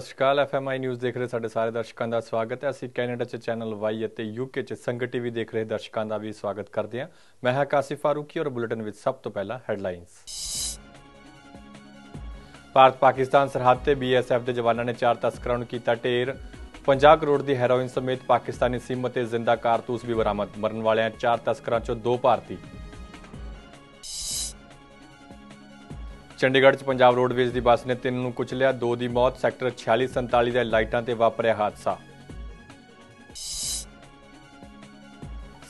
ਸਤਿ ਸ਼੍ਰੀ ਅਕਾਲ ਆਈ ਨਿਊਜ਼ ਦੇਖ ਰਹੇ ਸਾਡੇ ਸਾਰੇ ਦਰਸ਼ਕਾਂ ਦਾ ਸਵਾਗਤ ਹੈ ਅਸੀਂ ਕੈਨੇਡਾ 'ਚ ਚੈਨਲ ਵਾਈ ਅਤੇ ਯੂਕੇ 'ਚ ਸੰਗਤ ਟੀਵੀ ਦੇਖ ਰਹੇ ਦਰਸ਼ਕਾਂ ਦਾ ਵੀ ਸਵਾਗਤ ਕਰਦੇ ਹਾਂ ਮੈਂ ਹਾਂ ਕਾਸਿਫ ਫਾਰੂਕੀ ਔਰ ਬੁਲੇਟਿਨ ਵਿੱਚ ਸਭ ਤੋਂ ਪਹਿਲਾਂ ਹੈਡਲਾਈਨਸ ਭਾਰਤ ਪਾਕਿਸਤਾਨ ਸਰਹੱਦ ਤੇ ਬੀਐਸਐਫ ਦੇ ਜਵਾਨਾਂ ਨੇ ਚਾਰ ਤਸਕਰਾਂ ਨੂੰ ਕੀਤਾ ਢੇਰ 50 ਕਰੋੜ ਦੀ ਹੈਰੋਇਨ ਸਮੇਤ ਪਾਕਿਸਤਾਨੀ ਸੀਮਤ ਤੇ ਜ਼ਿੰਦਾ ਕਾਰਤੂਸ ਵੀ ਬਰਾਮਦ ਮਰਨ ਵਾਲਿਆਂ ਚਾਰ ਤਸਕਰਾਂ 'ਚੋਂ ਦੋ ਭਾਰਤੀ ਚੰਡੀਗੜ੍ਹ 'ਚ ਪੰਜਾਬ ਰੋਡਵੇਜ਼ ਦੀ ਬੱਸ ਨੇ ਤਿੰਨ ਨੂੰ ਕੁਚਲਿਆ ਦੋ ਦੀ ਮੌਤ ਸੈਕਟਰ 46 47 ਦੇ ਲਾਈਟਾਂ ਤੇ ਵਾਪਰਿਆ ਹਾਦਸਾ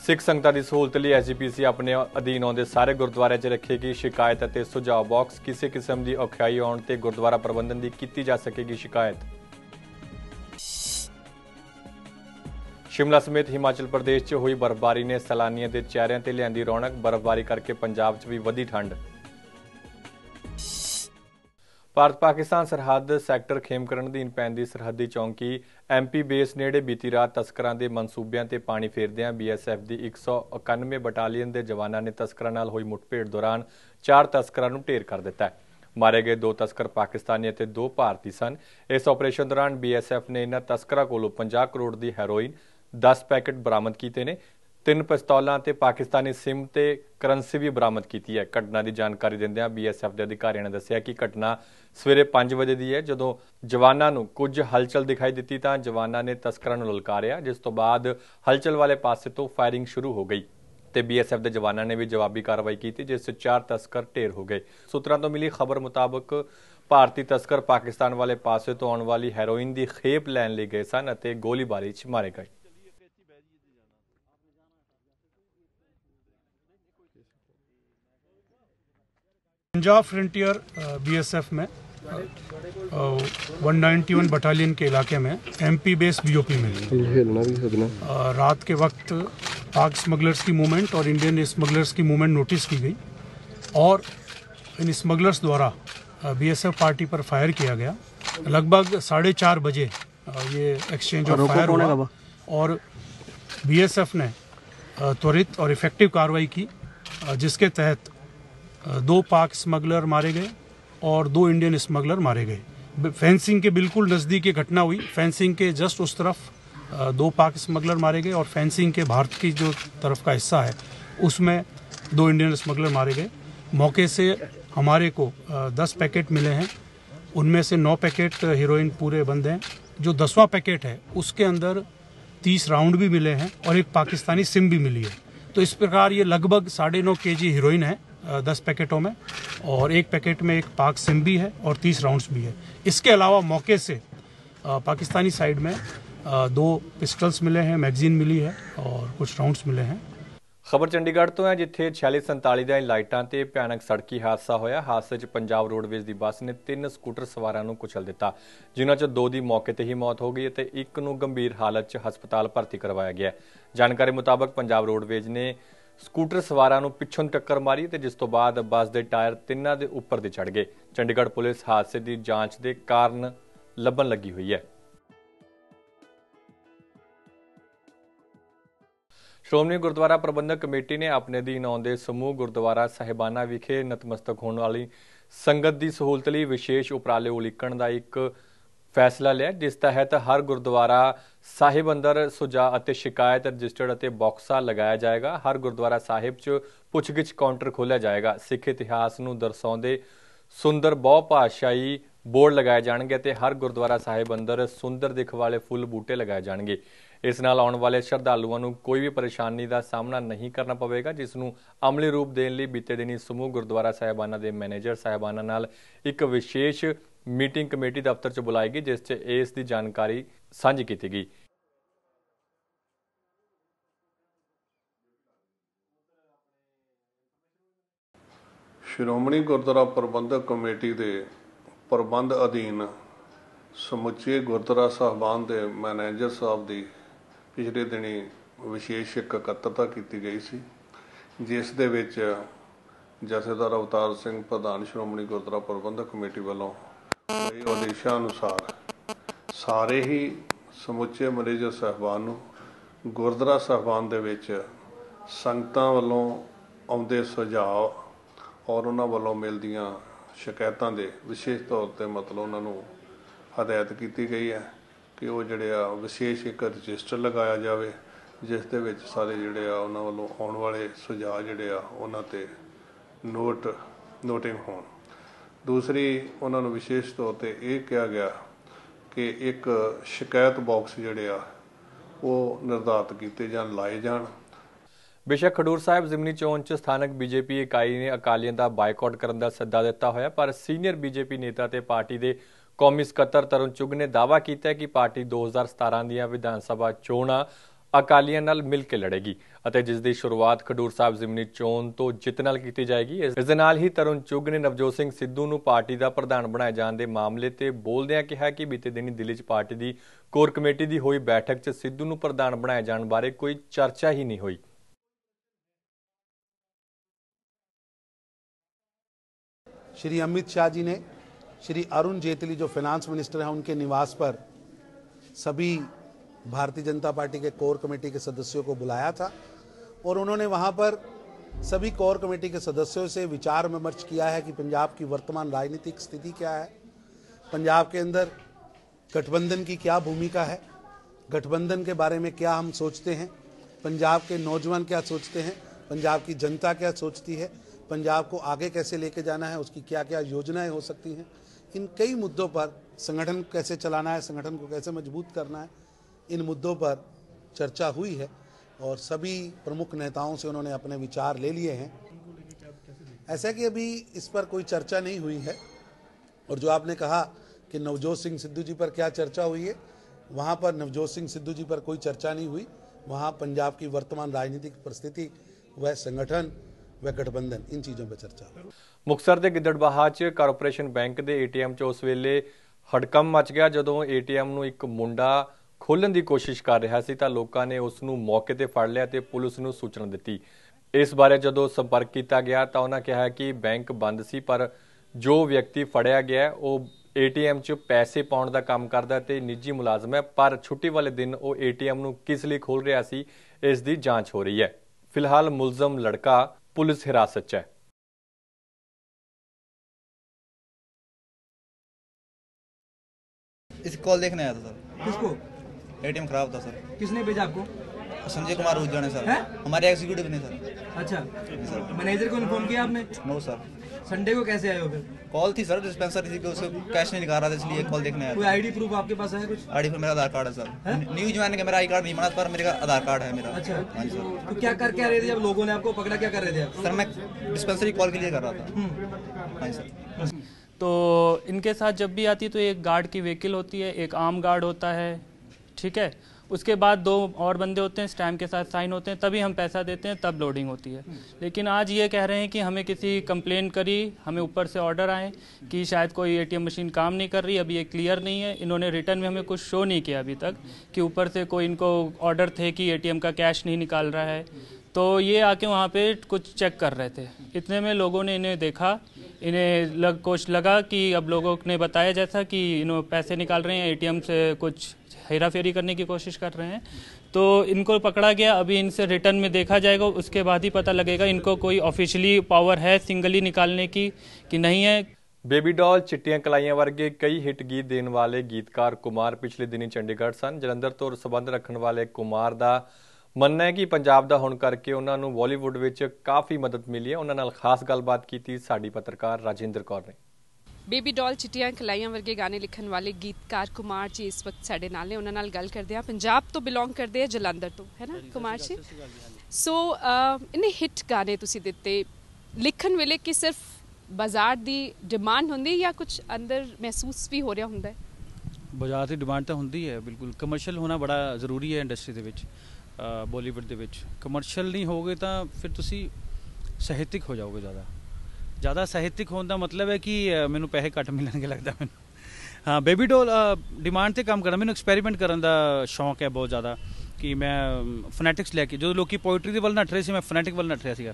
ਸਿੱਖ ਸੰਗਤਾਂ ਦੀ ਸਹੂਲਤ ਲਈ ਐਸਜੀਪੀਸੀ ਆਪਣੇ ਅਧੀਨ ਆਉਂਦੇ ਸਾਰੇ ਗੁਰਦੁਆਰਿਆਂ 'ਚ ਰੱਖੇਗੀ ਸ਼ਿਕਾਇਤ ਅਤੇ ਸੁਝਾਅ ਬਾਕਸ ਕਿਸੇ ਕਿਸਮ ਦੀ ਔਖਿਆਈ ਆਉਣ ਤੇ ਗੁਰਦੁਆਰਾ ਪ੍ਰਬੰਧਨ ਦੀ ਕੀਤੀ ਜਾ ਸਕੇਗੀ ਸ਼ਿਕਾਇਤ ਸ਼ਿਮਲਾ ਸਮੇਤ ਹਿਮਾਚਲ ਪ੍ਰਦੇਸ਼ 'ਚ ਹੋਈ ਬਰਫ਼ਬਾਰੀ ਨੇ ਸੈਲਾਨੀਆਂ ਦੇ ਚਿਹਰਿਆਂ ਤੇ ਲਿਆਂਦੀ ਰੌਣਕ ਬਰਫ਼ਬਾਰੀ ਕਰਕੇ ਪੰਜਾਬ 'ਚ ਵੀ ਵਧੀ ਠੰਡ ਭਾਰਤ ਪਾਕਿਸਤਾਨ ਸਰਹੱਦ ਸੈਕਟਰ ਖੇਮਕਰਨ ਦੀ ਪੈਂਦੀ ਸਰਹੱਦੀ ਚੌਂਕੀ ਐਮਪੀ ਬੇਸ ਨੇੜੇ ਬੀਤੀ ਰਾਤ ਤਸਕਰਾਂ ਦੇ ਮਨਸੂਬਿਆਂ ਤੇ ਪਾਣੀ ਫੇਰਦਿਆਂ ਬੀਐਸਐਫ ਦੀ 191 ਬਟਾਲੀਅਨ ਦੇ ਜਵਾਨਾਂ ਨੇ ਤਸਕਰਾਂ ਨਾਲ ਹੋਈ ਮੁੱਠਭੇੜ ਦੌਰਾਨ ਚਾਰ ਤਸਕਰਾਂ ਨੂੰ ਢੇਰ ਕਰ ਦਿੱਤਾ ਮਾਰੇ ਗਏ ਦੋ ਤਸਕਰ ਪਾਕਿਸਤਾਨੀ ਅਤੇ ਦੋ ਭਾਰਤੀ ਸਨ ਇਸ ਆਪਰੇਸ਼ਨ ਦੌਰਾਨ ਬੀਐਸਐਫ ਨੇ ਇਨ੍ਹਾਂ ਤਸਕਰਾਂ ਕੋਲੋਂ 50 ਕਰੋੜ ਦੀ ਹੈਰੋਇਨ 10 ਪੈਕੇਟ ਬਰਾਮਦ ਕੀਤੇ ਨੇ ਤਿੰਨ ਪਿਸਤੌਲਾਂ ਤੇ ਪਾਕਿਸਤਾਨੀ ਸਿਮ ਤੇ ਕਰੰਸੀ ਵੀ ਬਰਾਮਦ ਕੀਤੀ ਹੈ ਘਟਨਾ ਦੀ ਜਾਣਕਾਰੀ ਦਿੰਦਿਆਂ ਬੀਐਸਐਫ ਦੇ ਅਧਿਕਾਰੀਆਂ ਨੇ ਦੱਸਿਆ ਕਿ ਘਟਨਾ ਸਵੇਰੇ 5 ਵਜੇ ਦੀ ਹੈ ਜਦੋਂ ਜਵਾਨਾਂ ਨੂੰ ਕੁਝ ਹਲਚਲ ਦਿਖਾਈ ਦਿੱਤੀ ਤਾਂ ਜਵਾਨਾਂ ਨੇ ਤਸਕਰਾਂ ਨੂੰ ਲਲਕਾਰਿਆ ਜਿਸ ਤੋਂ ਬਾਅਦ ਹਲਚਲ ਵਾਲੇ ਪਾਸੇ ਤੋਂ ਫਾਇਰਿੰਗ ਸ਼ੁਰੂ ਹੋ ਗਈ ਤੇ ਬੀਐਸਐਫ ਦੇ ਜਵਾਨਾਂ ਨੇ ਵੀ ਜਵਾਬੀ ਕਾਰਵਾਈ ਕੀਤੀ ਜਿਸ ਵਿੱਚ ਚਾਰ ਤਸਕਰ ਢੇਰ ਹੋ ਗਏ ਸੂਤਰਾਂ ਤੋਂ ਮਿਲੀ ਖਬਰ ਮੁਤਾਬਕ ਭਾਰਤੀ ਤਸਕਰ ਪਾਕਿਸਤਾਨ ਵਾਲੇ ਪਾਸੇ ਤੋਂ ਆਉਣ ਵਾਲੀ ਹੈਰੋਇਨ ਦੀ ਖੇਪ ਲੈਣ ਲਈ ਗਏ ਸਨ ਅਤੇ ਗੋਲੀਬਾਰੀ 'ਚ ਮਾਰੇ ਗਏ पंजाब फ्रंटियर बीएसएफ में वन नाइन्टी वन बटालियन के इलाके में एमपी बेस बीओपी में रात के वक्त पाक स्मगलर्स की मूवमेंट और इंडियन स्मगलर्स की मूवमेंट नोटिस की गई और इन स्मगलर्स द्वारा बीएसएफ पार्टी पर फायर किया गया लगभग साढ़े चार बजे ये एक्सचेंज ऑफ फायर हुआ और बीएसएफ ने त्वरित और इफेक्टिव कार्रवाई की जिसके तहत दो पाक स्मगलर मारे गए और दो इंडियन स्मगलर मारे गए फेंसिंग के बिल्कुल नज़दीक ये घटना हुई फेंसिंग के जस्ट उस तरफ दो पाक स्मगलर मारे गए और फेंसिंग के भारत की जो तरफ का हिस्सा है उसमें दो इंडियन स्मगलर मारे गए मौके से हमारे को दस पैकेट मिले हैं उनमें से नौ पैकेट हीरोइन पूरे बंद हैं जो दसवां पैकेट है उसके अंदर तीस राउंड भी मिले हैं और एक पाकिस्तानी सिम भी मिली है तो इस प्रकार ये लगभग साढ़े नौ के जी हीरोइन है दस पैकेटों में और एक पैकेट में एक पाक सिम भी है और तीस राउंड्स भी है इसके अलावा मौके से पाकिस्तानी साइड में ਦੋ ਪਿਸਟਲਸ ਮਿਲੇ ਹੈ ਮੈਗਜ਼ੀਨ ਮਿਲੀ ਹੈ ਔਰ ਕੁਝ ਰਾਉਂਡਸ ਮਿਲੇ ਹੈ ਖਬਰ ਚੰਡੀਗੜ੍ਹ ਤੋਂ ਹੈ ਜਿੱਥੇ 4647 ਦੀਆਂ ਲਾਈਟਾਂ ਤੇ ਭਿਆਨਕ ਸੜਕੀ ਹਾਦਸਾ ਹੋਇਆ ਹਾਦਸੇ 'ਚ ਪੰਜਾਬ ਰੋਡਵੇਜ਼ ਦੀ ਬੱਸ ਨੇ ਤਿੰਨ ਸਕੂਟਰ ਸਵਾਰਾਂ ਨੂੰ ਕੁਚਲ ਦਿੱਤਾ ਜਿਨ੍ਹਾਂ 'ਚੋਂ ਦੋ ਦੀ ਮੌਕੇ ਤੇ ਹੀ ਮੌਤ ਹੋ ਗਈ ਅਤੇ ਇੱਕ ਨੂੰ ਗੰਭੀਰ ਹਾਲਤ 'ਚ ਹਸਪਤਾਲ ਭਰਤੀ ਕਰਵਾਇਆ ਗਿਆ ਜਾਣਕਾਰੀ ਮੁਤਾਬਕ ਪੰਜਾਬ ਰੋਡਵੇਜ਼ ਨੇ ਸਕੂਟਰ ਸਵਾਰਾਂ ਨੂੰ ਪਿੱਛੋਂ ਟੱਕਰ ਮਾਰੀ ਤੇ ਜਿਸ ਤੋਂ ਬਾਅਦ ਬੱਸ ਦੇ ਟਾਇਰ ਤਿੰਨਾਂ ਦੇ ਉੱਪਰ ਦੇ ਚੜ ਗਏ ਚੰਡੀਗੜ੍ਹ ਪੁਲਿਸ ਹਾਦਸੇ ਦੀ ਜਾਂਚ ਦੇ ਕਾਰਨ ਲੱਭਣ ਲੱਗੀ ਹੋਈ ਹੈ ਸ਼੍ਰੋਮਣੀ ਗੁਰਦੁਆਰਾ ਪ੍ਰਬੰਧਕ ਕਮੇਟੀ ਨੇ ਆਪਣੇ ਅਧੀਨ ਦੇ ਸਮੂਹ ਗੁਰਦੁਆਰਾ ਸਹਿਬਾਨਾ ਵਿਖੇ ਨਤਮਸਤਕ ਹੋਣ ਵਾਲੀ ਸੰਗਤ ਦੀ ਸਹੂਲਤ ਲਈ ਵਿਸ਼ੇਸ਼ ਉਪਰਾਲੇ ਉਲੀਕਣ ਦਾ ਇੱਕ ਫੈਸਲਾ ਲਿਆ ਜਿਸ ਤਹਿਤ ਹਰ ਗੁਰਦੁਆਰਾ ਸਾਹਿਬ ਅੰਦਰ ਸੁਝਾ ਅਤੇ ਸ਼ਿਕਾਇਤ ਰਜਿਸਟਰਡ ਅਤੇ ਬਾਕਸਾ ਲਗਾਇਆ ਜਾਏਗਾ ਹਰ ਗੁਰਦੁਆਰਾ ਸਾਹਿਬ 'ਚ ਪੁੱਛਗਿੱਛ ਕਾਊਂਟਰ ਖੋਲ੍ਹਿਆ ਜਾਏਗਾ ਸਿੱਖ ਇਤਿਹਾਸ ਨੂੰ ਦਰਸਾਉਂਦੇ ਸੁੰਦਰ ਬਹੁ ਭਾਸ਼ਾਈ ਬੋਰਡ ਲਗਾਏ ਜਾਣਗੇ ਤੇ ਹਰ ਗੁਰਦੁਆਰਾ ਸਾਹਿਬ ਅੰਦਰ ਸੁੰਦਰ ਦਿਖ ਵਾਲੇ ਫੁੱਲ ਬੂਟੇ ਲਗਾਏ ਜਾਣਗੇ ਇਸ ਨਾਲ ਆਉਣ ਵਾਲੇ ਸ਼ਰਧਾਲੂਆਂ ਨੂੰ ਕੋਈ ਵੀ ਪਰੇਸ਼ਾਨੀ ਦਾ ਸਾਹਮਣਾ ਨਹੀਂ ਕਰਨਾ ਪਵੇਗਾ ਜਿਸ ਨੂੰ ਅਮਲੀ ਰੂਪ ਦੇਣ ਲਈ ਬੀਤੇ ਦਿਨੀ ਸਮੂਹ ਗੁਰਦੁਆਰਾ ਸਾਹਿਬਾਨਾ ਦੇ ਮੈਨੇਜਰ ਸਾਹਿਬਾਨਾ ਨਾਲ ਇੱਕ ਵਿਸ਼ੇਸ਼ ਮੀਟਿੰਗ ਕਮੇਟੀ ਦਫ਼ਤਰ 'ਚ ਬੁਲਾਈ ਗਈ ਜਿਸ 'ਚ ਇਸ ਦੀ ਜਾਣਕਾਰੀ ਸਾਂਝੀ ਕੀਤੀ ਗਈ ਸ਼੍ਰੋਮਣੀ ਗੁਰਦੁਆਰਾ ਪ੍ਰਬੰਧਕ ਕਮੇਟੀ ਦੇ ਪ੍ਰਬੰਧ ਅਧੀਨ ਸਮੁੱਚੇ ਗੁਰਦੁਆਰਾ ਸਾਹਿਬਾਨ ਦੇ ਮੈਨੇਜਰ ਸਾਹਿਬ ਦੀ ਪਿਛਲੇ ਦਿਨੀ ਵਿਸ਼ੇਸ਼ ਇਕੱਤਰਤਾ ਕੀਤੀ ਗਈ ਸੀ ਜਿਸ ਦੇ ਵਿੱਚ ਜਥੇਦਾਰ ਅਵਤਾਰ ਸਿੰਘ ਪ੍ਰਧਾਨ ਸ਼੍ਰੋਮਣੀ ਗੁਰਦੁਆਰਾ ਪ੍ਰਬੰਧਕ ਕਮੇਟੀ ਵੱਲੋਂ ਕਈ ਉਦੇਸ਼ਾਂ ਅਨੁਸਾਰ ਸਾਰੇ ਹੀ ਸਮੁੱਚੇ ਮਰੀਜ਼ ਸਹਿਬਾਨ ਨੂੰ ਗੁਰਦੁਆਰਾ ਸਹਿਬਾਨ ਦੇ ਵਿੱਚ ਸੰਗਤਾਂ ਵੱਲੋਂ ਆਉਂਦੇ ਸੁਝਾਅ ਔਰ ਉਹਨਾਂ ਵੱਲੋਂ ਮਿਲਦੀਆਂ ਸ਼ਿਕਾਇਤਾਂ ਦੇ ਵਿਸ਼ੇਸ਼ ਤੌਰ ਤੇ ਮਤਲਬ ਉਹਨਾਂ ਨੂੰ ਹਦਾਇਤ ਕੀਤੀ ਗਈ ਹੈ ਕਿ ਉਹ ਜਿਹੜੇ ਆ ਵਿਸ਼ੇਸ਼ ਇੱਕ ਰਜਿਸਟਰ ਲਗਾਇਆ ਜਾਵੇ ਜਿਸ ਦੇ ਵਿੱਚ ਸਾਰੇ ਜਿਹੜੇ ਆ ਉਹਨਾਂ ਵੱਲੋਂ ਆਉਣ ਵਾਲੇ ਸੁਝਾਅ ਜਿਹੜੇ ਆ ਉਹਨਾਂ ਤੇ ਨੋਟ ਨੋਟਿੰਗ ਹੋਣ ਦੂਸਰੀ ਉਹਨਾਂ ਨੂੰ ਵਿਸ਼ੇਸ਼ ਤੌਰ ਤੇ ਇਹ ਕਿਹਾ ਗਿਆ ਕਿ ਇੱਕ ਸ਼ਿਕਾਇਤ ਬਾਕਸ ਜਿਹੜੇ ਆ ਉਹ ਨਿਰਧਾਰਤ ਕੀਤੇ ਜਾਣ ਲਾਏ ਜਾਣ ਬੇਸ਼ੱਕ ਖਡੂਰ ਸਾਹਿਬ ਜ਼ਿਮਨੀ ਚੋਣ 'ਚ ਸਥਾਨਕ ਬੀਜੇਪੀ ਇਕਾਈ ਨੇ ਅਕਾਲੀਆਂ ਦਾ ਬਾਈਕਾਟ ਕਰਨ ਦਾ ਸੱਦਾ ਦਿੱਤਾ ਹੋਇਆ ਪਰ ਸੀਨੀਅਰ ਬੀਜੇਪੀ ਨੇਤਾ ਤੇ ਪਾਰਟੀ ਦੇ ਕੌਮੀ ਸਕੱਤਰ ਤਰਨ ਚੁਗ ਨੇ ਦਾਅਵਾ ਕੀਤਾ ਕਿ ਪਾਰਟੀ 2017 ਦੀਆਂ ਵਿਧਾਨ ਸਭਾ ਚੋਣਾਂ ਅਕਾਲੀਆਂ ਨਾਲ ਮਿਲ ਕੇ ਲੜੇਗੀ ਅਤੇ ਜਿਸ ਦੀ ਸ਼ੁਰੂਆਤ ਖਡੂਰ ਸਾਹਿਬ ਜ਼ਿਮਨੀ ਚੋਣ ਤੋਂ ਜਿੱਤ ਨਾਲ ਕੀਤੀ ਜਾਏਗੀ ਇਸ ਦੇ ਨਾਲ ਹੀ ਤਰੁਣ ਚੁੱਗ ਨੇ ਨਵਜੋਤ ਸਿੰਘ ਸਿੱਧੂ ਨੂੰ ਪਾਰਟੀ ਦਾ ਪ੍ਰਧਾਨ ਬਣਾਏ ਜਾਣ ਦੇ ਮਾਮਲੇ ਤੇ ਬੋਲਦਿਆਂ ਕਿਹਾ ਕਿ ਬੀਤੇ ਦਿਨੀ ਦਿੱਲੀ 'ਚ ਪਾਰਟੀ ਦੀ ਕੋਰ ਕਮੇਟੀ ਦੀ ਹੋਈ ਬੈਠਕ 'ਚ ਸਿੱਧੂ ਨੂੰ ਪ੍ਰਧਾਨ ਬਣਾਏ ਜਾਣ ਬਾਰੇ ਕੋਈ ਚਰਚਾ ਹੀ ਨਹੀਂ ਹੋਈ ਸ਼੍ਰੀ ਅਮਿਤ ਸ਼ਾਹ ਜੀ ਨੇ ਸ਼੍ਰੀ ਅਰੁਣ ਜੇਤਲੀ ਜੋ ਫਾਈਨਾਂਸ ਮਿਨਿਸਟਰ ਹੈ ਉਹਨਾਂ ਦੇ ਨਿਵਾਸ ਪਰ ਸਭੀ भारतीय जनता पार्टी के कोर कमेटी के सदस्यों को बुलाया था और उन्होंने वहाँ पर सभी कोर कमेटी के सदस्यों से विचार विमर्श किया है कि पंजाब की वर्तमान राजनीतिक स्थिति क्या है पंजाब के अंदर गठबंधन की क्या भूमिका है गठबंधन के बारे में क्या हम सोचते हैं पंजाब के नौजवान क्या सोचते हैं पंजाब की जनता क्या सोचती है पंजाब को आगे कैसे लेके जाना है उसकी क्या क्या योजनाएं हो सकती हैं इन कई मुद्दों पर संगठन कैसे चलाना है संगठन को कैसे मजबूत करना है इन मुद्दों पर चर्चा हुई है और सभी प्रमुख नेताओं से उन्होंने अपने विचार ले लिए हैं ऐसा कि अभी इस पर कोई चर्चा नहीं हुई है और जो आपने कहा कि नवजोत सिंह सिद्धू जी पर क्या चर्चा हुई है वहाँ पर नवजोत सिंह सिद्धू जी पर कोई चर्चा नहीं हुई वहाँ पंजाब की वर्तमान राजनीतिक परिस्थिति वह संगठन चीज़ों पर चर्चा ਚੀਜ਼ਾਂ 'ਤੇ ਚਰਚਾ ਮੁਕਸਰ कारपोरेशन बैंक के ए टी एम ਏਟੀਐਮ उस वेले हड़कम मच गया जदों ए टी एम एक मुंडा ਖੋਲਣ ਦੀ ਕੋਸ਼ਿਸ਼ ਕਰ ਰਿਹਾ ਸੀ ਤਾਂ ਲੋਕਾਂ ਨੇ ਉਸ ਨੂੰ ਮੌਕੇ ਤੇ ਫੜ ਲਿਆ ਤੇ ਪੁਲਿਸ ਨੂੰ ਸੂਚਨਾ ਦਿੱਤੀ ਇਸ ਬਾਰੇ ਜਦੋਂ ਸੰਪਰਕ ਕੀਤਾ ਗਿਆ ਤਾਂ ਉਹਨਾਂ ਕਿਹਾ ਕਿ ਬੈਂਕ ਬੰਦ ਸੀ ਪਰ ਜੋ ਵਿਅਕਤੀ ਫੜਿਆ ਗਿਆ ਉਹ ਏਟੀਐਮ 'ਚ ਪੈਸੇ ਪਾਉਣ ਦਾ ਕੰਮ ਕਰਦਾ ਤੇ ਨਿੱਜੀ ਮੁਲਾਜ਼ਮ ਹੈ ਪਰ ਛੁੱਟੀ ਵਾਲੇ ਦਿਨ ਉਹ ਏਟੀਐਮ ਨੂੰ ਕਿਸ ਲਈ ਖੋਲ ਰਿਹਾ ਸੀ ਇਸ ਦੀ ਜਾਂਚ ਹੋ ਰਹੀ ਹੈ ਫਿਲਹਾਲ ਮੁਲਜ਼ਮ ਲੜਕਾ ਪੁਲਿਸ ਹਿਰਾਸਤ 'ਚ ਹੈ ਇਸ ਕਾਲ ਦੇਖਣਾ ਹੈ ਸਰ ਕਿਸ ਕੋ एटीएम खराब था सर किसने भेजा आपको संजय कुमार उज्जैन ने सर है? हमारे एग्जीक्यूटिव ने सर अच्छा सर मैनेजर को इन्फॉर्म किया आपने नो सर संडे को कैसे आए हो फिर कॉल थी सर डिस्पेंसर थी कि उसको कैश नहीं निकाल रहा था इसलिए कॉल देखने आया कोई आईडी प्रूफ आपके पास है कुछ आईडी प्रूफ मेरा आधार कार्ड है सर न्यू ज्वाइन का मेरा आई कार्ड नहीं बना पर मेरा आधार कार्ड है मेरा अच्छा हाँ सर तो क्या कर क्या रहे थे जब लोगों ने आपको पकड़ा क्या कर रहे थे सर मैं डिस्पेंसरी कॉल के लिए कर रहा था हम्म। हाँ सर तो इनके साथ जब भी आती है तो एक गार्ड की व्हीकल होती है एक आम गार्ड होता है ठीक है उसके बाद दो और बंदे होते हैं स्टैम्प के साथ साइन होते हैं तभी हम पैसा देते हैं तब लोडिंग होती है लेकिन आज ये कह रहे हैं कि हमें किसी कंप्लेन करी हमें ऊपर से ऑर्डर आए कि शायद कोई एटीएम मशीन काम नहीं कर रही अभी ये क्लियर नहीं है इन्होंने रिटर्न में हमें कुछ शो नहीं किया अभी तक कि ऊपर से कोई इनको ऑर्डर थे कि ए का कैश नहीं निकाल रहा है तो ये आके वहाँ पर कुछ चेक कर रहे थे इतने में लोगों ने इन्हें देखा इन्हें लग कुछ लगा कि अब लोगों ने बताया जैसा कि इन्हों पैसे निकाल रहे हैं एटीएम से कुछ हेरा फेरी करने की कोशिश कर रहे हैं तो इनको पकड़ा गया अभी इनसे रिटर्न में देखा जाएगा उसके बाद ही पता लगेगा इनको कोई ऑफिशियली पावर है सिंगली निकालने की कि नहीं है ਬੇਬੀ ਡਾਲ ਚਿੱਟੀਆਂ ਕਲਾਈਆਂ ਵਰਗੇ ਕਈ ਹਿੱਟ ਗੀਤ ਦੇਣ ਵਾਲੇ ਗੀਤਕਾਰ ਕੁਮਾਰ ਪਿਛਲੇ ਦਿਨੀ ਚੰਡੀਗੜ੍ਹ ਸਨ ਜਲੰਧਰ ਤੋਂ ਸਬੰਧ ਰੱਖਣ ਵਾਲੇ ਕੁਮਾਰ ਦਾ ਮੰਨਣਾ ਹੈ ਕਿ ਪੰਜਾਬ ਦਾ ਹੋਣ ਕਰਕੇ ਉਹਨਾਂ ਨੂੰ ਬਾਲੀਵੁੱਡ ਵਿੱਚ ਕਾਫੀ ਮਦਦ ਮਿਲੀ ਹੈ ਉਹਨਾਂ ਨਾਲ ਖਾਸ ਗੱਲਬਾਤ ਕੀਤੀ ਸਾਡੀ ਪੱਤਰਕਾਰ ਰਾਜਿੰਦਰ ਕੌਰ ਨੇ ਬੇਬੀ ਡਾਲ ਚਿੱਟੀਆਂ ਖਲਾਈਆਂ ਵਰਗੇ ਗਾਣੇ ਲਿਖਣ ਵਾਲੇ ਗੀਤਕਾਰ ਕੁਮਾਰ ਜੀ ਇਸ ਵਕਤ ਸਾਡੇ ਨਾਲ ਨੇ ਉਹਨਾਂ ਨਾਲ ਗੱਲ ਕਰਦੇ ਆ ਪੰਜਾਬ ਤੋਂ ਬਿਲੋਂਗ ਕਰਦੇ ਆ ਜਲੰਧਰ ਤੋਂ ਹੈ ਨਾ ਕੁਮਾਰ ਜੀ ਸੋ ਇਹਨੇ ਹਿੱਟ ਗਾਣੇ ਤੁਸੀਂ ਦਿੱਤੇ ਲਿਖਣ ਵੇਲੇ ਕਿ ਸਿਰਫ ਬਾਜ਼ਾਰ ਦੀ ਡਿਮਾਂਡ ਹੁੰਦੀ ਹੈ ਜਾਂ ਕੁਝ ਅੰਦਰ ਮਹਿਸੂਸ ਵੀ ਹੋ ਰਿਹਾ ਹੁੰਦਾ ਹੈ ਬਾਜ਼ਾਰ ਦੀ ਡਿਮਾਂਡ ਤਾਂ ਹੁੰਦੀ ਹੈ ਬਿਲਕੁਲ ਕਮਰਸ਼ੀਅਲ ਹੋਣਾ ਬੜਾ ਜ਼ਰੂਰੀ ਹੈ ਇੰਡਸਟਰੀ ਦੇ ਵਿੱਚ ਬਾਲੀਵੁੱਡ ਦੇ ਵਿੱਚ ਕਮਰਸ਼ੀਅਲ ਨਹੀਂ ਹੋਗੇ ਤਾਂ ਫਿਰ ਤੁਸੀਂ ਸਾਹਿਤਿਕ ਹੋ ਜਾਓਗੇ ਜ਼ਿਆਦਾ ਜ਼ਿਆਦਾ ਸਾਹਿਤਿਕ ਹੋਣ ਦਾ ਮਤਲਬ ਹੈ ਕਿ ਮੈਨੂੰ ਪੈਸੇ ਘੱਟ ਮਿਲਣਗੇ ਲੱਗਦਾ ਮੈਨੂੰ ਹਾਂ ਬੇਬੀ ਡੋਲ ਡਿਮਾਂਡ ਤੇ ਕੰਮ ਕਰਨਾ ਮੈਨੂੰ ਐਕਸਪੈਰੀਮੈਂਟ ਕਰਨ ਦਾ ਸ਼ੌਂਕ ਹੈ ਬਹੁਤ ਜ਼ਿਆਦਾ ਕਿ ਮੈਂ ਫਨੈਟਿਕਸ ਲੈ ਕੇ ਜਦੋਂ ਲੋਕੀ ਪੋਇਟਰੀ ਦੇ ਵੱਲ ਨੱਠ ਰਹੇ ਸੀ ਮੈਂ ਫਨੈਟਿਕ ਵੱਲ ਨੱਠ ਰਿਹਾ ਸੀਗਾ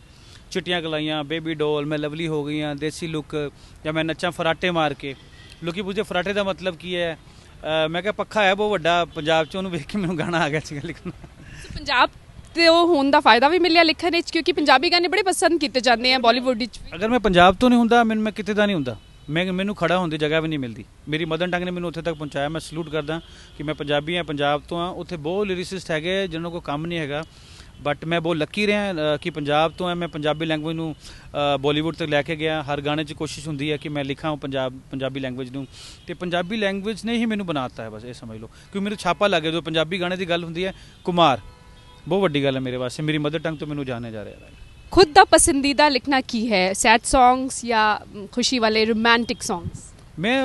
ਚਿੱਟੀਆਂ ਗਲਾਈਆਂ ਬੇਬੀ ਡੋਲ ਮੈਂ ਲਵਲੀ ਹੋ ਗਈਆਂ ਦੇਸੀ ਲੁੱਕ ਜਾਂ ਮੈਂ ਨੱਚਾਂ ਫਰਾਟੇ ਮਾਰ ਕੇ ਲੋਕੀ ਪੁੱਛਦੇ ਫਰਾਟੇ ਦਾ ਮਤਲਬ ਕੀ ਹੈ ਮੈਂ ਕਿਹਾ ਪੱਖਾ ਹੈ ਬਹੁਤ ਵੱਡਾ ਪੰਜਾਬ 'ਚ ਉਹਨੂੰ ਵੇਖ ਕੇ ਮੈਨੂੰ ਗਾਣਾ ਆ ਗਿਆ ਸੀਗਾ ਲਿਖਣਾ ਪੰਜਾਬ ਤੇ ਉਹ ਹੋਣ ਦਾ ਫਾਇਦਾ ਵੀ ਮਿਲਿਆ ਲਿਖਣ ਵਿੱਚ ਕਿਉਂਕਿ ਪੰਜਾਬੀ ਗਾਣੇ ਬੜੇ ਪਸੰਦ ਕੀਤੇ ਜਾਂਦੇ ਆ ਬਾਲੀਵੁੱਡ ਵਿੱਚ ਅਗਰ ਮੈਂ ਪੰਜਾਬ ਤੋਂ ਨਹੀਂ ਹੁੰਦਾ ਮੈਨੂੰ ਮੈਂ ਕਿਤੇ ਦਾ ਨਹੀਂ ਹੁੰਦਾ ਮੈਂ ਮੈਨੂੰ ਖੜਾ ਹੋਣ ਦੀ ਜਗ੍ਹਾ ਵੀ ਨਹੀਂ ਮਿਲਦੀ ਮੇਰੀ ਮਦਨ ਟੰਗ ਨੇ ਮੈਨੂੰ ਉੱਥੇ ਤੱਕ ਪਹੁੰਚਾਇਆ ਮੈਂ ਸਲੂਟ ਕਰਦਾ ਕਿ ਮੈਂ ਪੰਜਾਬੀ ਆ ਪੰਜਾਬ ਤੋਂ ਆ ਉੱਥੇ ਬਹੁਤ ਲਿਰਿਸਿਸਟ ਹੈਗੇ ਜਿਨ੍ਹਾਂ ਕੋ ਕੰਮ ਨਹੀਂ ਹੈਗਾ ਬਟ ਮੈਂ ਬਹੁਤ ਲੱਕੀ ਰਿਹਾ ਕਿ ਪੰਜਾਬ ਤੋਂ ਆ ਮੈਂ ਪੰਜਾਬੀ ਲੈਂਗੁਏਜ ਨੂੰ ਬਾਲੀਵੁੱਡ ਤੱਕ ਲੈ ਕੇ ਗਿਆ ਹਰ ਗਾਣੇ 'ਚ ਕੋਸ਼ਿਸ਼ ਹੁੰਦੀ ਹੈ ਕਿ ਮੈਂ ਲਿਖਾਂ ਪੰਜਾਬ ਪੰਜਾਬੀ ਲੈਂਗੁਏਜ ਨੂੰ ਤੇ ਪੰਜਾਬੀ ਲੈਂਗੁਏਜ ਨੇ ਹੀ ਮੈਨੂੰ ਬਣਾਤਾ ਹੈ ਬਸ ਇਹ ਸਮਝ ਲਓ ਕਿਉਂਕਿ ਮੇਰੇ ਛਾਪਾ ਲੱਗੇ ਜੋ ਪੰਜਾਬੀ ਗਾਣੇ ਦੀ ਗੱਲ ਹੁੰਦੀ ਹੈ ਕੁਮਾਰ ਬਹੁਤ ਵੱਡੀ ਗੱਲ ਹੈ ਮੇਰੇ ਵਾਸਤੇ ਮੇਰੀ ਮਦਰ ਟੰਗ ਤੋਂ ਮੈਨੂੰ ਜਾਣਿਆ ਜਾ ਰਿਹਾ ਹੈ ਖੁਦ ਦਾ ਪਸੰਦੀਦਾ ਲਿਖਣਾ ਕੀ ਹੈ ਸੈਡ ਸੌਂਗਸ ਜਾਂ ਖੁਸ਼ੀ ਵਾਲੇ ਰੋਮਾਂਟਿਕ ਸੌਂਗਸ ਮੈਂ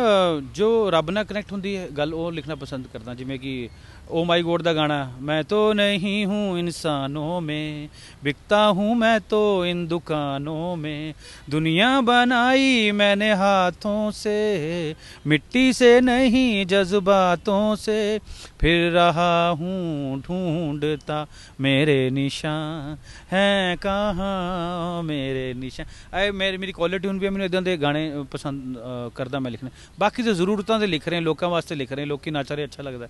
ਜੋ ਰੱਬ ਨਾਲ ਕਨੈਕਟ ਹੁੰਦੀ ਹੈ ਗੱਲ ਉਹ ਲਿਖਣਾ ਪਸੰਦ ਕਰਦਾ ਜਿਵੇਂ ਕਿ ओ माई गोड ਦਾ ਗਾਣਾ ਮੈਂ ਤੋ ਨਹੀਂ ਹੂੰ ਇਨਸਾਨੋ ਮੇ ਵਿਕਤਾ ਹੂੰ ਮੈਂ ਤੋ ਇਨ ਦੁਕਾਨੋ ਮੇ ਦੁਨੀਆ ਬਣਾਈ ਮੈਨੇ ਹਾਥੋਂ ਸੇ ਮਿੱਟੀ ਸੇ ਨਹੀਂ ਜਜ਼ਬਾਤੋਂ ਸੇ ਫਿਰ ਰਹਾ ਹੂੰ ਢੂੰਡਤਾ ਮੇਰੇ ਨਿਸ਼ਾਨ ਹੈ ਕਹਾਂ ਮੇਰੇ ਨਿਸ਼ਾਨ ਐ ਮੇਰੀ ਮੇਰੀ ਕੁਆਲਿਟੀ ਹੁਣ ਵੀ ਮੈਨੂੰ ਇਦਾਂ ਦੇ ਗਾਣੇ ਪਸੰਦ ਕਰਦਾ ਮੈਂ ਲਿਖਣੇ ਬਾਕੀ ਤੇ ਜ਼ਰੂਰਤਾਂ ਦੇ ਲਿਖ ਰਹੇ ਲੋਕਾਂ ਵਾਸਤੇ ਲਿਖ ਰਹੇ ਲੋਕੀ ਨਾਚਾਰੇ ਅੱਛਾ ਲੱਗਦਾ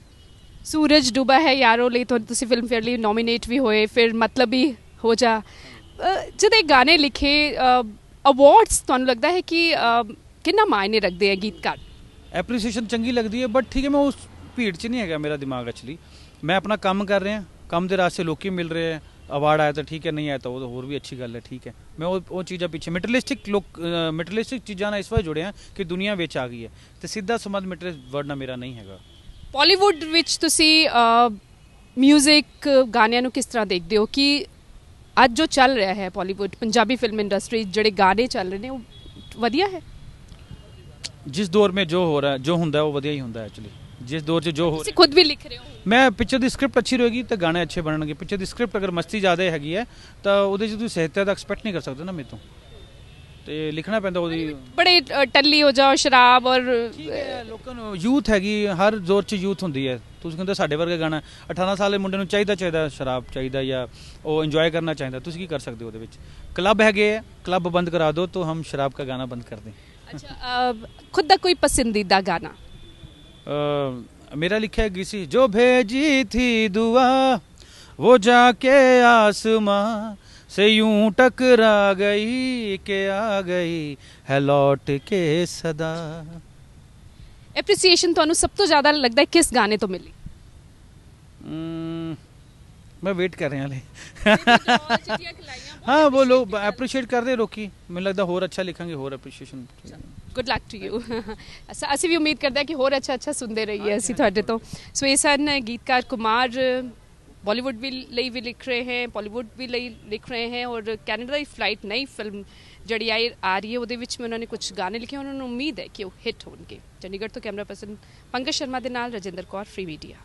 ਸੂਰਜ ਡੁੱਬਾ ਹੈ ਯਾਰੋ ਲਈ ਤੁਸੀਂ ਫਿਲਮ ਫੇਅਰ ਲਈ ਨੋਮੀਨੇਟ ਵੀ ਹੋਏ ਫਿਰ ਮਤਲਬ ਹੀ ਹੋ ਜਾ ਜਦੋਂ ਇਹ ਗਾਣੇ ਲਿਖੇ ਅਵਾਰਡਸ ਤੁਹਾਨੂੰ ਲੱਗਦਾ ਹੈ ਕਿ ਕਿੰਨਾ ਮਾਇਨੇ ਰੱਖਦੇ ਹੈ ਗੀਤਕਾਰ ਐਪਰੀਸੀਏਸ਼ਨ ਚੰਗੀ ਲੱਗਦੀ ਹੈ ਬਟ ਠੀਕ ਹੈ ਮੈਂ ਉਸ ਭੀੜ 'ਚ ਨਹੀਂ ਹੈਗਾ ਮੇਰਾ ਦਿਮਾਗ ਐਕਚੁਅਲੀ ਮੈਂ ਆਪਣਾ ਕੰਮ ਕਰ ਰਿਹਾ ਕੰਮ ਦੇ ਰਾਸਤੇ ਲੋਕੀ ਮਿਲ ਰਹੇ ਹੈ ਅਵਾਰਡ ਆਇਆ ਤਾਂ ਠੀਕ ਹੈ ਨਹੀਂ ਆਇਆ ਤਾਂ ਉਹ ਤਾਂ ਹੋਰ ਵੀ ਅੱਛੀ ਗੱਲ ਹੈ ਠੀਕ ਹੈ ਮੈਂ ਉਹ ਉਹ ਚੀਜ਼ਾਂ ਪਿੱਛੇ ਮੈਟਰਲਿਸਟਿਕ ਲੋਕ ਮੈਟਰਲਿਸਟਿਕ ਚੀਜ਼ਾਂ ਨਾਲ ਇਸ ਵਾਰ ਜੁੜੇ ਆ ਕਿ ਦੁਨੀਆ ਵਿੱਚ ਆ ਗਈ ਹੈ ਤੇ ਸਿੱਧਾ ਸੰਬੰਧ ਮੈਟਰਲਿਸਟ ਵਰਡ ਨਾਲ ਮੇਰਾ ਨਹੀਂ ਹੈਗਾ ਬਾਲੀਵੁੱਡ ਵਿੱਚ ਤੁਸੀਂ ਮਿਊਜ਼ਿਕ ਗਾਣਿਆਂ ਨੂੰ ਕਿਸ ਤਰ੍ਹਾਂ ਦੇਖਦੇ ਹੋ ਕਿ ਅੱਜ ਜੋ ਚੱਲ ਰਿਹਾ ਹੈ ਬਾਲੀਵੁੱਡ ਪੰਜਾਬੀ ਫਿਲਮ ਇੰਡਸਟਰੀ ਜਿਹੜੇ ਗਾਣੇ ਚੱਲ ਰਹੇ ਨੇ ਉਹ ਵਧੀਆ ਹੈ ਜਿਸ ਦੌਰ ਮੇ ਜੋ ਹੋ ਰਿਹਾ ਜੋ ਹੁੰਦਾ ਉਹ ਵਧੀਆ ਹੀ ਹੁੰਦਾ ਐਕਚੁਅਲੀ ਜਿਸ ਦੌਰ 'ਚ ਜੋ ਹੋ ਤੁਸੀਂ ਖੁਦ ਵੀ ਲਿਖ ਰਹੇ ਹੋ ਮੈਂ ਪਿਕਚਰ ਦੀ ਸਕ੍ਰਿਪਟ ਅੱਛੀ ਰਹੇਗੀ ਤਾਂ ਗਾਣੇ ਅੱਛੇ ਬਣਨਗੇ ਪਿਕਚਰ ਦੀ ਸਕ੍ਰਿਪਟ ਅਗਰ ਮਸਤੀ ਜ਼ਿਆਦਾ ਹੈਗੀ ਹੈ ਤਾਂ ਉਹਦੇ 'ਚ ਤੁਸੀਂ ਸਹਿਤਿਆ ਦਾ ਐਕਸਪੈਕਟ ਨਹੀਂ ਕਰ ਸਕਦੇ ਨਾ ਮੇਤੋਂ ਤੋਂ ਤੇ ਲਿਖਣਾ ਪੈਂਦਾ ਉਹਦੀ ਬੜੇ ਟੱਲੀ ਹੋ ਜਾਓ ਸ਼ਰਾਬ ਔਰ ਲੋਕਾਂ ਨੂੰ ਯੂਥ ਹੈਗੀ ਹਰ ਜ਼ੋਰ 'ਚ ਯੂਥ ਹੁੰਦੀ ਹੈ ਤੁਸੀਂ ਕਹਿੰਦੇ ਸਾਡੇ ਵਰਗੇ ਗਾਣਾ 18 ਸਾਲ ਦੇ ਮੁੰਡੇ ਨੂੰ ਚਾਹੀਦਾ ਚਾਹੀਦਾ ਸ਼ਰਾਬ ਚਾਹੀਦਾ ਜਾਂ ਉਹ ਇੰਜੋਏ ਕਰਨਾ ਚਾਹੀਦਾ ਤੁਸੀਂ ਕੀ ਕਰ ਸਕਦੇ ਹੋ ਉਹਦੇ ਵਿੱਚ ਕਲੱਬ ਹੈਗੇ ਕਲੱਬ ਬੰਦ ਕਰਾ ਦਿਓ ਤਾਂ ਹਮ ਸ਼ਰਾਬ ਦਾ ਗਾਣਾ ਬੰਦ ਕਰ ਦੇ ਅੱਛਾ ਖੁਦ ਦਾ ਕੋਈ ਪਸੰਦੀਦਾ ਗਾਣਾ ਮੇਰਾ ਲਿਖਿਆ लिखा ਸੀ ਜੋ ਭੇਜੀ ਥੀ ਦੁਆ ਉਹ ਜਾ ਕੇ ਆਸਮਾਨ ਸੇ ਯੂੰ ਟਕਰਾ ਗਈ ਕਿ ਆ ਗਈ ਹੈ ਲੋਟ ਕੇ ਸਦਾ ਐਪਰੀਸੀਏਸ਼ਨ ਤੁਹਾਨੂੰ ਸਭ ਤੋਂ ਜ਼ਿਆਦਾ ਲੱਗਦਾ ਹੈ ਕਿਸ ਗਾਣੇ ਤੋਂ ਮਿਲੀ ਮੈਂ ਵੇਟ ਕਰ ਰਿਹਾ ਹਾਂ ਹਾਂ ਉਹ ਲੋਕ ਐਪਰੀਸ਼ੀਏਟ ਕਰਦੇ ਰੋਕੀ ਮੈਨੂੰ ਲੱਗਦਾ ਹੋਰ ਅੱਛਾ ਲਿਖਾਂਗੇ ਹੋਰ appreciation good luck to you ਅਸੀਂ ਵੀ ਉਮੀਦ ਕਰਦੇ ਹਾਂ ਕਿ ਹੋਰ ਅੱਛਾ ਅੱਛਾ ਸੁਣਦੇ ਰਹੀਏ ਅਸੀਂ ਤੁਹਾਡੇ ਤੋਂ ਸੋ ਇਹ ਸਨ ਗੀਤਕਾਰ ਕੁਮਾਰ ਬਾਲੀਵੁੱਡ ਵੀ ਲਈ ਵੀ ਲਿਖ ਰਹੇ ਹੈ ਬਾਲੀਵੁੱਡ ਵੀ ਲਈ ਲਿਖ ਰਹੇ ਹੈ ਔਰ ਕੈਨੇਡਾ ਦੀ ਫਲਾਈਟ ਨਈ ਫਿਲਮ ਜਿਹੜੀ ਆਈ ਆ ਰਹੀ ਹੈ ਉਹਦੇ ਵਿੱਚ ਮੈਂ ਉਹਨਾਂ ਨੇ ਕੁਝ ਗਾਣੇ ਲਿਖੇ ਉਹਨਾਂ ਨੂੰ ਉਮੀਦ ਹੈ ਕਿ ਉਹ ਹਿੱਟ ਹੋਣਗੇ ਚੰਡੀਗੜ੍ਹ ਤੋਂ ਕੈਮਰਾ ਪਰਸਨ ਪੰਕਜ ਸ਼ਰਮਾ ਦੇ ਨਾਲ ਰਜਿੰਦਰ ਕੌਰ ਫ੍ਰੀ ਮੀਡੀਆ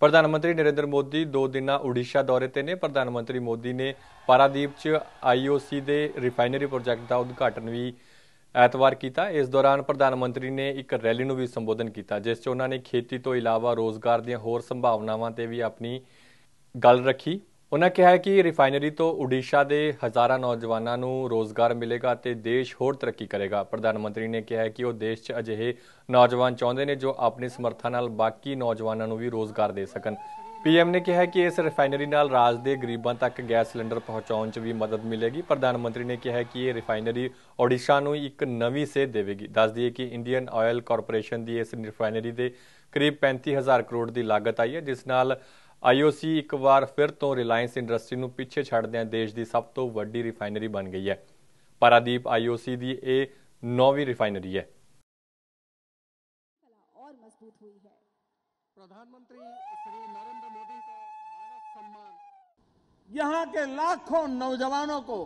ਪ੍ਰਧਾਨ ਮੰਤਰੀ ਨਰਿੰਦਰ ਮੋਦੀ 2 ਦਿਨਾ ਓਡੀਸ਼ਾ ਦੌਰੇ ਤੇ ਨੇ ਪ੍ਰਧਾਨ ਮੰਤਰੀ ਮੋਦੀ ਨੇ ਪਾਰਾਦੀਪ 'ਚ ਆਈਓਸੀ ਦੇ ਰਿਫਾਈਨਰੀ ਪ੍ਰੋਜੈਕਟ ਦਾ ਉਦਘਾਟਨ ਵੀ ਐਤਵਾਰ ਕੀਤਾ ਇਸ ਦੌਰਾਨ ਪ੍ਰਧਾਨ ਮੰਤਰੀ ਨੇ ਇੱਕ ਰੈਲੀ ਨੂੰ ਵੀ ਸੰਬੋਧਨ ਕੀਤਾ ਜਿਸ 'ਚ ਉਹਨਾਂ ਨੇ ਖੇਤੀ ਤੋਂ ਇਲਾਵਾ ਰੋਜ਼ਗਾਰ ਦੀਆਂ ਹੋਰ ਸੰਭਾਵਨਾਵਾਂ ਤੇ ਵੀ ਆਪਣੀ ਗੱਲ ਰੱਖੀ ਉਹਨਾਂ ਕਿਹਾ ਕਿ ਰਿਫਾਈਨਰੀ ਤੋਂ ਓਡੀਸ਼ਾ ਦੇ ਹਜ਼ਾਰਾਂ ਨੌਜਵਾਨਾਂ ਨੂੰ ਰੋਜ਼ਗਾਰ ਮਿਲੇਗਾ ਤੇ ਦੇਸ਼ ਹੋਰ ਤਰੱਕੀ ਕਰੇਗਾ ਪ੍ਰਧਾਨ ਮੰਤਰੀ ਨੇ ਕਿਹਾ ਕਿ ਉਹ ਦੇਸ਼ 'ਚ ਅਜਿਹੇ ਨੌਜਵਾਨ ਚਾਹੁੰਦੇ ਨੇ ਜੋ ਆਪਣੀ ਸਮਰੱਥਾ ਨਾਲ ਬਾਕੀ ਨੌਜਵਾਨਾਂ ਨੂੰ ਵੀ ਰੋਜ਼ਗਾਰ ਦੇ ਸਕਣ ਪੀਐਮ ਨੇ ਕਿਹਾ ਕਿ ਇਸ ਰਿਫਾਈਨਰੀ ਨਾਲ ਰਾਜ ਦੇ ਗਰੀਬਾਂ ਤੱਕ ਗੈਸ ਸਿਲੰਡਰ ਪਹੁੰਚਾਉਣ 'ਚ ਵੀ ਮਦਦ ਮਿਲੇਗੀ ਪ੍ਰਧਾਨ ਮੰਤਰੀ ਨੇ ਕਿਹਾ ਕਿ ਇਹ ਰਿਫਾਈਨਰੀ ਓਡੀਸ਼ਾ ਨੂੰ ਇੱਕ ਨਵੀਂ ਸੇਧ ਦੇਵੇਗੀ ਦੱਸ ਦਈਏ ਕਿ ਇੰਡੀਅਨ ਆਇਲ ਕਾਰਪੋਰੇਸ਼ਨ ਦੀ ਇਸ ਰਿਫਾਈਨਰੀ ਦੇ ਕਰੀਬ 35000 ਕਰੋੜ ਦੀ ਲਾਗਤ ਆਈ ਹੈ ਜਿਸ ਨਾਲ आईओसी एक बार फिर तो रिलायंस इंडस्ट्री ਨੂੰ ਪਿੱਛੇ ਛੱਡਦਿਆਂ ਦੇਸ਼ ਦੀ ਸਭ ਤੋਂ ਵੱਡੀ ਰਿਫਾਈਨਰੀ ਬਣ ਗਈ ਹੈ ਪਾਰਾਦੀਪ ਆਈਓਸੀ ਦੀ ਇਹ ਨੌਵੀਂ ਰਿਫਾਈਨਰੀ है है सम्मान यहां के लाखों नौजवानों को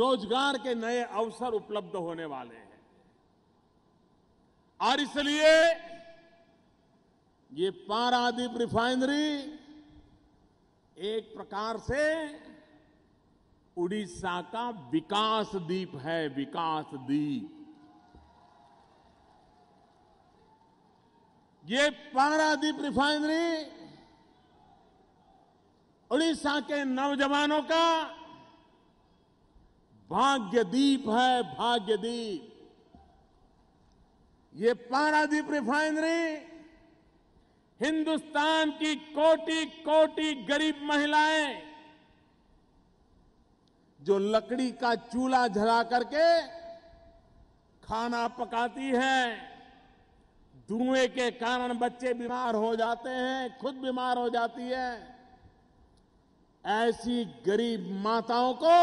रोजगार के नए अवसर उपलब्ध होने वाले हैं और इसलिए ये पारादीप रिफाइनरी एक प्रकार से उड़ीसा का विकास दीप है विकास दीप ये पारादीप रिफाइनरी उड़ीसा के नौजवानों का भाग्य दीप है भाग्यदीप ये पारादीप रिफाइनरी हिंदुस्तान की कोटि कोटि गरीब महिलाएं जो लकड़ी का चूल्हा जला करके खाना पकाती हैं धुएं के कारण बच्चे बीमार हो जाते हैं खुद बीमार हो जाती है ऐसी गरीब माताओं को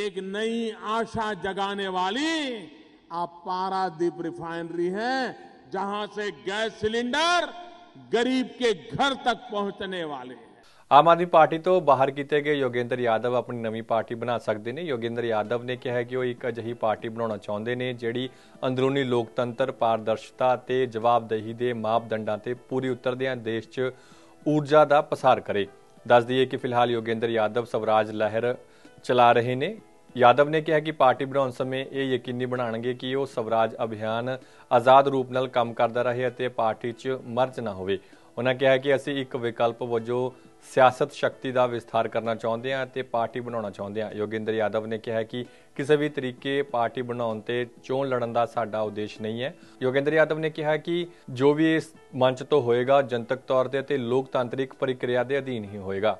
एक नई आशा जगाने वाली आप पारादीप रिफाइनरी है जहां से गैस सिलेंडर गरीब के घर तक पहुंचने वाले हैं ਆਮ ਆਦਮੀ ਪਾਰਟੀ ਤੋਂ ਬਾਹਰ ਕੀਤੇ ਗਏ ਯੋਗੇਂਦਰ ਯਾਦਵ ਆਪਣੀ ਨਵੀਂ ਪਾਰਟੀ ਬਣਾ ਸਕਦੇ ਨੇ ਯੋਗੇਂਦਰ ਯਾਦਵ ਨੇ ਕਿਹਾ ਕਿ ਉਹ ਇੱਕ ਅਜਿਹੀ ਪਾਰਟੀ ਬਣਾਉਣਾ ਚਾਹੁੰਦੇ ਨੇ ਜਿਹੜੀ ਅੰਦਰੂਨੀ ਲੋਕਤੰਤਰ ਪਾਰਦਰਸ਼ਤਾ ਤੇ ਜਵਾਬਦੇਹੀ ਦੇ ਮਾਪਦੰਡਾਂ ਤੇ ਪੂਰੀ ਉਤਰਦਿਆਂ ਦੇਸ਼ 'ਚ ਊਰਜਾ ਦਾ ਪਸਾਰ ਕਰੇ ਦੱਸ ਦਈਏ ਕਿ ਫਿਲਹਾਲ ਯੋਗੇਂਦਰ ਯਾਦਵ ਸਵਰਾਜ ਲਹਿਰ ਚਲਾ ਰਹੇ ਨੇ ਯਾਦਵ ਨੇ ਕਿਹਾ ਕਿ ਪਾਰਟੀ ਬਣਾਉਣ ਸਮੇਂ ਇਹ ਯਕੀਨੀ ਬਣਾਣਗੇ ਕਿ ਉਹ ਸਵਰਾਜ ਅਭਿਆਨ ਆਜ਼ਾਦ ਰੂਪ ਨਾਲ ਕੰਮ ਕਰਦਾ ਰਹੇ ਅਤੇ ਪਾਰਟੀ 'ਚ ਮਰਜ ਨਾ ਹੋਵੇ ਉਹਨਾਂ ਕਿਹਾ ਕਿ ਅਸੀਂ ਇੱਕ ਵਿਕਲਪ ਵਜੋਂ ਸਿਆਸਤ ਸ਼ਕਤੀ ਦਾ ਵਿਸਥਾਰ ਕਰਨਾ ਚਾਹੁੰਦੇ ਹਾਂ ਅਤੇ ਪਾਰਟੀ ਬਣਾਉਣਾ ਚਾਹੁੰਦੇ ਹਾਂ ਯੋਗਿੰਦਰ ਯਾਦਵ ਨੇ ਕਿਹਾ ਕਿ ਕਿਸੇ ਵੀ ਤਰੀਕੇ ਪਾਰਟੀ ਬਣਾਉਣ ਤੇ ਚੋਣ ਲੜਨ ਦਾ ਸਾਡਾ ਉਦੇਸ਼ ਨਹੀਂ ਹੈ ਯੋਗਿੰਦਰ ਯਾਦਵ ਨੇ ਕਿਹਾ ਕਿ ਜੋ ਵੀ ਇਸ ਮੰਚ ਤੋਂ ਹੋਏਗਾ ਜਨਤਕ ਤੌਰ ਤੇ ਤੇ ਲੋਕਤੰਤਰਿਕ ਪ੍ਰਕਿਰਿਆ ਦੇ ਅਧੀਨ ਹੀ ਹੋਏਗਾ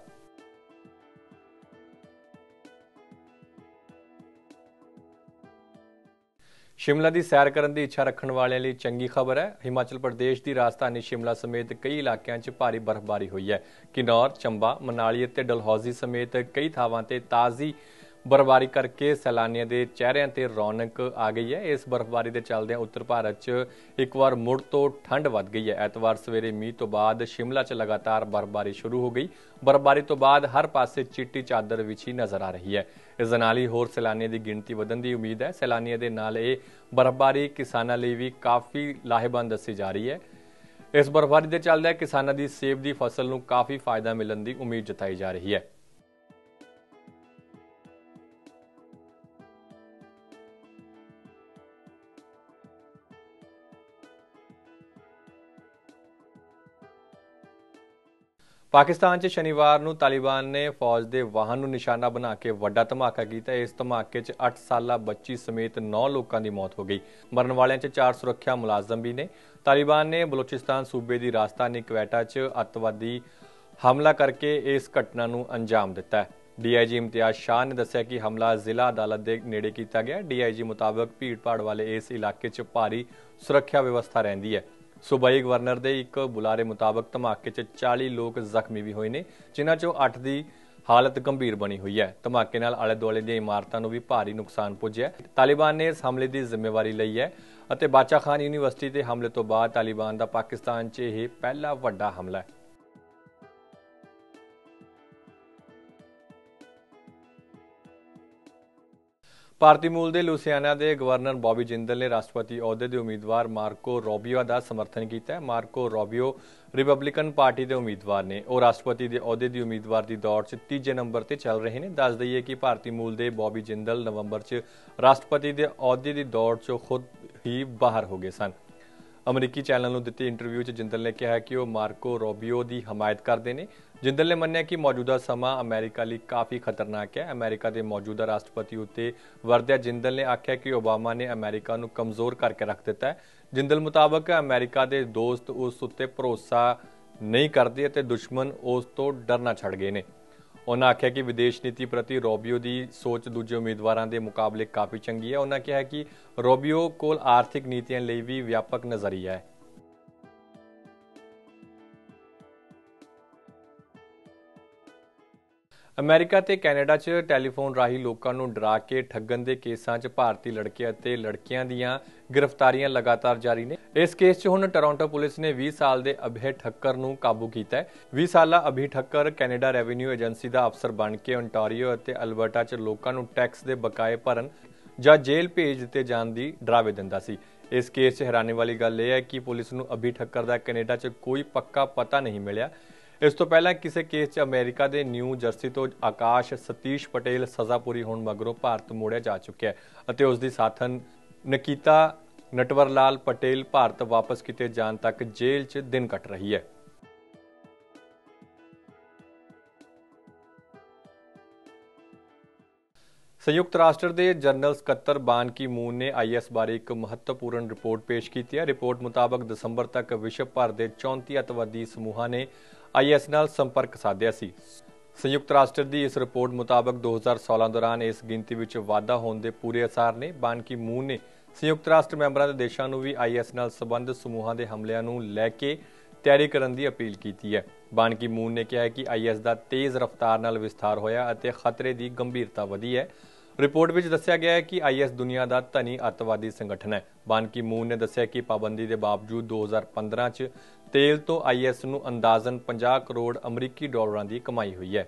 ਸ਼ਿਮਲਾ ਦੀ ਸੈਰ ਕਰਨ ਦੀ ਇੱਛਾ ਰੱਖਣ ਵਾਲਿਆਂ ਲਈ ਚੰਗੀ ਖਬਰ ਹੈ ਹਿਮਾਚਲ ਪ੍ਰਦੇਸ਼ ਦੀ ਰਾਜਧਾਨੀ ਸ਼ਿਮਲਾ ਸਮੇਤ ਕਈ ਇਲਾਕਿਆਂ 'ਚ ਭਾਰੀ ਬਰਫ਼ਬਾਰੀ ਹੋਈ ਹੈ ਕਿਨੌਰ ਚੰਬਾ ਮਨਾਲੀ ਅਤੇ ਡਲਹੌਜ਼ੀ ਸਮੇਤ ਕਈ ਥਾਵਾਂ ਤੇ ਤਾਜ਼ੀ ਬਰਫਬਾਰੀ ਕਰਕੇ ਸੈਲਾਨੀਆਂ ਦੇ ਚਿਹਰਿਆਂ ਤੇ ਰੌਣਕ ਆ ਗਈ ਹੈ ਇਸ ਬਰਫਬਾਰੀ ਦੇ ਚੱਲਦਿਆਂ ਉੱਤਰ ਭਾਰਤ 'ਚ ਇੱਕ ਵਾਰ ਮੁੜ ਤੋਂ ਠੰਡ ਵੱਧ ਗਈ ਹੈ ਐਤਵਾਰ ਸਵੇਰੇ ਮੀਂਹ ਤੋਂ ਬਾਅਦ ਸ਼ਿਮਲਾ 'ਚ ਲਗਾਤਾਰ ਬਰਫਬਾਰੀ ਸ਼ੁਰੂ ਹੋ ਗਈ ਬਰਫਬਾਰੀ ਤੋਂ ਬਾਅਦ ਹਰ ਪਾਸੇ ਚਿੱਟੀ ਚਾਦਰ ਵਿਛੀ ਨਜ਼ਰ ਆ ਰਹੀ ਹੈ ਇਸ ਨਾਲ ਹੀ ਹੋਰ ਸੈਲਾਨੀਆਂ ਦੀ ਗਿਣਤੀ ਵਧਣ ਦੀ ਉਮੀਦ ਹੈ ਸੈਲਾਨੀਆਂ ਦੇ ਨਾਲ ਇਹ ਬਰਫਬਾਰੀ ਕਿਸਾਨਾਂ ਲਈ ਵੀ ਕਾਫੀ ਲਾਹੇਵੰਦ ਦੱਸੀ ਜਾ ਰਹੀ ਹੈ ਇਸ ਬਰਫਬਾਰੀ ਦੇ ਚੱਲਦਿਆਂ ਕਿਸਾਨਾਂ ਦੀ ਸੇਬ ਦੀ ਫਸਲ ਨੂੰ ਕਾਫੀ ਫਾਇਦਾ ਮਿਲਣ ਦੀ ਉਮੀਦ ਜਤਾਈ ਜਾ ਰਹੀ ਹੈ ਪਾਕਿਸਤਾਨ 'ਚ ਸ਼ਨੀਵਾਰ ਨੂੰ ਤਾਲਿਬਾਨ ਨੇ ਫੌਜ ਦੇ ਵਾਹਨ ਨੂੰ ਨਿਸ਼ਾਨਾ ਬਣਾ ਕੇ ਵੱਡਾ ਧਮਾਕਾ ਕੀਤਾ ਇਸ ਧਮਾਕੇ 'ਚ 8 ਸਾਲਾ ਬੱਚੀ ਸਮੇਤ 9 ਲੋਕਾਂ ਦੀ ਮੌਤ ਹੋ ਗਈ ਮਰਨ ਵਾਲਿਆਂ 'ਚ 4 ਸੁਰੱਖਿਆ ਮੁਲਾਜ਼ਮ ਵੀ ਨੇ ਤਾਲਿਬਾਨ ਨੇ ਬਲੋਚਿਸਤਾਨ ਸੂਬੇ ਦੀ ਰਾਜਧਾਨੀ ਕੁਵੈਟਾ 'ਚ ਅੱਤਵਾਦੀ ਹਮਲਾ ਕਰਕੇ ਇਸ ਘਟਨਾ ਨੂੰ ਅੰਜਾਮ ਦਿੱਤਾ ਹੈ ਡੀਆਈਜੀ ਇਮਤੀਆਜ਼ ਸ਼ਾਹ ਨੇ ਦੱਸਿਆ ਕਿ ਹਮਲਾ ਜ਼ਿਲ੍ਹਾ ਅਦਾਲਤ ਦੇ ਨੇੜੇ ਕੀਤਾ ਗਿਆ ਡੀਆਈਜੀ ਮੁਤਾਬਕ ਭੀੜਪਾੜ ਵਾਲੇ ਇਸ ਇਲਾਕੇ 'ਚ ਭਾਰੀ ਸੁਰੱਖਿਆ ਵਿਵਸਥਾ ਰਹਿੰਦੀ ਹੈ ਸੂਬਾਈ ਗਵਰਨਰ ਦੇ ਇੱਕ ਬੁਲਾਰੇ ਮੁਤਾਬਕ ਧਮਾਕੇ 'ਚ 40 ਲੋਕ ਜ਼ਖਮੀ ਵੀ ਹੋਏ ਨੇ ਜਿਨ੍ਹਾਂ 'ਚੋਂ 8 ਦੀ ਹਾਲਤ ਗੰਭੀਰ ਬਣੀ ਹੋਈ ਹੈ ਧਮਾਕੇ ਨਾਲ ਆਲੇ-ਦੁਆਲੇ ਦੀਆਂ ਇਮਾਰਤਾਂ ਨੂੰ ਵੀ ਭਾਰੀ ਨੁਕਸਾਨ ਪੁੱਜਿਆ ਤਾਲਿਬਾਨ ਨੇ ਇਸ ਹਮਲੇ ਦੀ ਜ਼ਿੰਮੇਵਾਰੀ ਲਈ ਹੈ ਅਤੇ ਬਾਚਾ ਖਾਨ ਯੂਨੀਵਰਸਿਟੀ ਤੇ ਹਮਲੇ ਤੋਂ ਬਾਅਦ ਤਾਲਿਬਾਨ ਦਾ ਪਾਕਿਸਤਾਨ 'ਚ ਇਹ ਪਹਿਲਾ ਵੱਡਾ ਹਮਲਾ ਹੈ ਭਾਰਤੀ ਮੂਲ ਦੇ ਲੂਸੀਆਨਾ ਦੇ ਗਵਰਨਰ ਬੌਬੀ ਜਿੰਦਲ ਨੇ ਰਾਸ਼ਟਰਪਤੀ ਅਹੁਦੇ ਦੇ ਉਮੀਦਵਾਰ ਮਾਰਕੋ ਰੋਬਿਓ ਦਾ ਸਮਰਥਨ ਕੀਤਾ ਹੈ ਮਾਰਕੋ ਰੋਬਿਓ ਰਿਪਬਲਿਕਨ ਪਾਰਟੀ ਦੇ ਉਮੀਦਵਾਰ ਨੇ ਉਹ ਰਾਸ਼ਟਰਪਤੀ ਦੇ ਅਹੁਦੇ ਦੀ ਉਮੀਦਵਾਰ ਦੀ ਦੌੜ 'ਚ ਤੀਜੇ ਨੰਬਰ ਤੇ ਚੱਲ ਰਹੇ ਨੇ ਦੱਸ ਦਈਏ ਕਿ ਭਾਰਤੀ ਮੂਲ ਦੇ ਬੌਬੀ ਜਿੰਦਲ ਨਵੰਬਰ 'ਚ ਰਾਸ਼ਟਰਪਤੀ ਦੇ ਅਹੁਦੇ ਦੀ ਦੌੜ 'ਚੋਂ ਖੁਦ ਹੀ ਬਾਹਰ ਹੋ ਗਏ ਸਨ ਅਮਰੀਕੀ ਚੈਨਲ ਨੂੰ ਦਿੱਤੇ ਇੰਟਰਵਿਊ 'ਚ ਜਿੰਦਲ ਨੇ ਕਿਹਾ ਕਿ ਉਹ ਮਾਰਕੋ ਰੋਬੀਓ ਦੀ ਹਮਾਇਤ ਕਰਦੇ ਨੇ ਜਿੰਦਲ ਨੇ ਮੰਨਿਆ ਕਿ ਮੌਜੂਦਾ ਸਮਾਂ ਅਮਰੀਕਾ ਲਈ ਕਾਫੀ ਖਤਰਨਾਕ ਹੈ ਅਮਰੀਕਾ ਦੇ ਮੌਜੂਦਾ ਰਾਸ਼ਟਰਪਤੀ ਉੱਤੇ ਵਰਦਿਆ ਜਿੰਦਲ ਨੇ ਆਖਿਆ ਕਿ ਓਬਾਮਾ ਨੇ ਅਮਰੀਕਾ ਨੂੰ ਕਮਜ਼ੋਰ ਕਰਕੇ ਰੱਖ ਦਿੱਤਾ ਹੈ ਜਿੰਦਲ ਮੁਤਾਬਕ ਅਮਰੀਕਾ ਦੇ ਦੋਸਤ ਉਸ ਉੱਤੇ ਭਰੋਸਾ ਨਹੀਂ ਕਰਦੇ ਅਤੇ ਦੁਸ਼ਮਣ ਉਸ ਤੋਂ ਡਰਨਾ ਛੱਡ ਗਏ ਨੇ ਉਹਨਾਂ ਆਖਿਆ ਕਿ ਵਿਦੇਸ਼ ਨੀਤੀ ਪ੍ਰਤੀ ਰੋਬਿਓ ਦੀ ਸੋਚ ਦੂਜੇ ਉਮੀਦਵਾਰਾਂ ਦੇ ਮੁਕਾਬਲੇ ਕਾਫੀ ਚੰਗੀ ਹੈ ਉਹਨਾਂ ਕਿਹਾ ਕਿ ਰੋਬਿਓ ਕੋਲ ਆਰਥਿਕ ਨੀਤੀਆਂ ਲਈ ਵੀ ਵਿਆਪਕ ਨਜ਼ਰੀਆ ਹੈ ਅਮਰੀਕਾ ਤੇ ਕੈਨੇਡਾ 'ਚ ਟੈਲੀਫੋਨ ਰਾਹੀਂ ਲੋਕਾਂ ਨੂੰ ਡਰਾ ਕੇ ਠੱਗਣ ਦੇ ਕੇਸਾਂ 'ਚ ਭਾਰਤੀ ਲੜਕੇ ਅਤੇ ਲੜਕੀਆਂ ਦੀਆਂ ਗ੍ਰਿਫਤਾਰੀਆਂ ਲਗਾਤਾਰ ਜਾਰੀ ਨੇ ਇਸ ਕੇਸ 'ਚ ਹੁਣ ਟੋਰਾਂਟੋ ਪੁਲਿਸ ਨੇ 20 ਸਾਲ ਦੇ ਅਭੇ ਠੱਕਰ ਨੂੰ ਕਾਬੂ ਕੀਤਾ ਹੈ 20 ਸਾਲਾ Abhay Thakkar Canada revenue agency ਦਾ ਅਫਸਰ ਬਣ ਕੇ ਓਨਟਾਰੀਓ ਅਤੇ ਅਲਬਰਟਾ 'ਚ ਲੋਕਾਂ ਨੂੰ ਟੈਕਸ ਦੇ ਬਕਾਏ ਭਰਨ ਜਾਂ ਜੇਲ੍ਹ ਭੇਜ ਦਿੱਤੇ ਜਾਣ ਦੀ ਡਰਾਵੇ ਦਿੰਦਾ ਸੀ ਇਸ ਕੇਸ 'ਚ ਹੈਰਾਨੀ ਵਾਲੀ ਗੱਲ ਇਹ ਹੈ ਕਿ ਪੁਲਿਸ ਨੂੰ ਅਭੀ ਠੱਕਰ ਦਾ ਕੈਨੇਡਾ 'ਚ ਕੋਈ ਪੱਕਾ ਪਤਾ ਨਹੀਂ ਮਿਲਿਆ ਇਸ ਤੋਂ ਪਹਿਲਾਂ ਕਿਸੇ ਕੇਸ 'ਚ ਅਮਰੀਕਾ ਦੇ ਨਿਊ ਜਰਸੀ ਤੋਂ ਆਕਾਸ਼ ਸਤੀਸ਼ ਪਟੇਲ ਸਜ਼ਾ ਪੂਰੀ ਹੋਣ ਮਗਰੋਂ ਭਾਰਤ ਮੋੜਿਆ ਜਾ ਚੁੱਕਿਆ ਹੈ ਅਤੇ ਉਸ ਦੀ ਸਾਥਣ ਨਕੀਤਾ ਨਟਵਰ ਲਾਲ ਪਟੇਲ ਭਾਰਤ ਵਾਪਸ ਕੀਤੇ ਜਾਣ ਤੱਕ ਜੇਲ੍ਹ 'ਚ ਦਿਨ ਕੱਟ ਰਹੀ ਹੈ ਸੰਯੁਕਤ ਰਾਸ਼ਟਰ ਦੇ ਜਨਰਲ ਸਕੱਤਰ ਬਾਨ ਕੀ ਮੂਨ ਨੇ ਆਈਐਸ ਬਾਰੇ ਇੱਕ ਮਹੱਤਵਪੂਰਨ ਰਿਪੋਰਟ ਪੇਸ਼ ਕੀਤੀ ਹੈ ਰਿਪੋਰਟ ਮੁਤਾਬਕ ਦਸੰਬਰ ਤੱਕ ਵਿਸ਼ਵ ਭਰ ਦੇ 34 ਅਤਵਾਦੀ ਸਮੂਹਾਂ ਨੇ ਆਈਐਸ ਨਾਲ ਸੰਪਰਕ ਸਾਧਿਆ ਸੀ ਸੰਯੁਕਤ ਰਾਸ਼ਟਰ ਦੀ ਇਸ ਰਿਪੋਰਟ ਮੁਤਾਬਕ 2016 ਦੌਰਾਨ ਇਸ ਗਿਣਤੀ ਵਿੱਚ ਵਾਧਾ ਹੋਣ ਦੇ ਪੂਰੇ ਅਸਾਰ ਨੇ ਬਾਨ ਕੀ ਮੂਨ ਨੇ ਸੰਯੁਕਤ ਰਾਸ਼ਟਰ ਮੈਂਬਰਾਂ ਦੇ ਦੇਸ਼ਾਂ ਨੂੰ ਵੀ ਆਈਐਸ ਨਾਲ ਸੰਬੰਧਿਤ ਸਮੂਹਾਂ ਦੇ ਹਮਲਿਆਂ ਨੂੰ ਲੈ ਕੇ ਤਿਆਰੀ ਕਰਨ ਦੀ ਅਪੀਲ ਕੀਤੀ ਹੈ ਬਾਨ ਕੀ ਮੂਨ ਨੇ ਕਿਹਾ ਕਿ ਆਈਐਸ ਦਾ ਤੇਜ਼ ਰਫ਼ਤਾਰ ਨਾਲ ਵਿਸਥਾਰ ਹੋਇਆ ਅਤੇ ਖਤਰੇ ਦੀ ਗੰਭੀਰਤਾ ਵਧੀ ਹੈ ਰਿਪੋਰਟ ਵਿੱਚ ਦੱਸਿਆ ਗਿਆ ਹੈ ਕਿ ਆਈਐਸ ਦੁਨੀਆ ਦਾ ਧਨੀ ਅਤਵਾਦੀ ਸੰਗਠਨ ਹੈ ਬਾਨਕੀ ਮੂਨ ਨੇ ਦੱਸਿਆ ਕਿ ਪਾਬੰਦੀ ਦੇ ਬਾਵਜੂਦ 2015 'ਚ ਤੇਲ ਤੋਂ ਆਈਐਸ ਨੂੰ ਅੰਦਾਜ਼ਨ 50 ਕਰੋੜ ਅਮਰੀਕੀ ਡਾਲਰਾਂ ਦੀ ਕਮਾਈ ਹੋਈ ਹੈ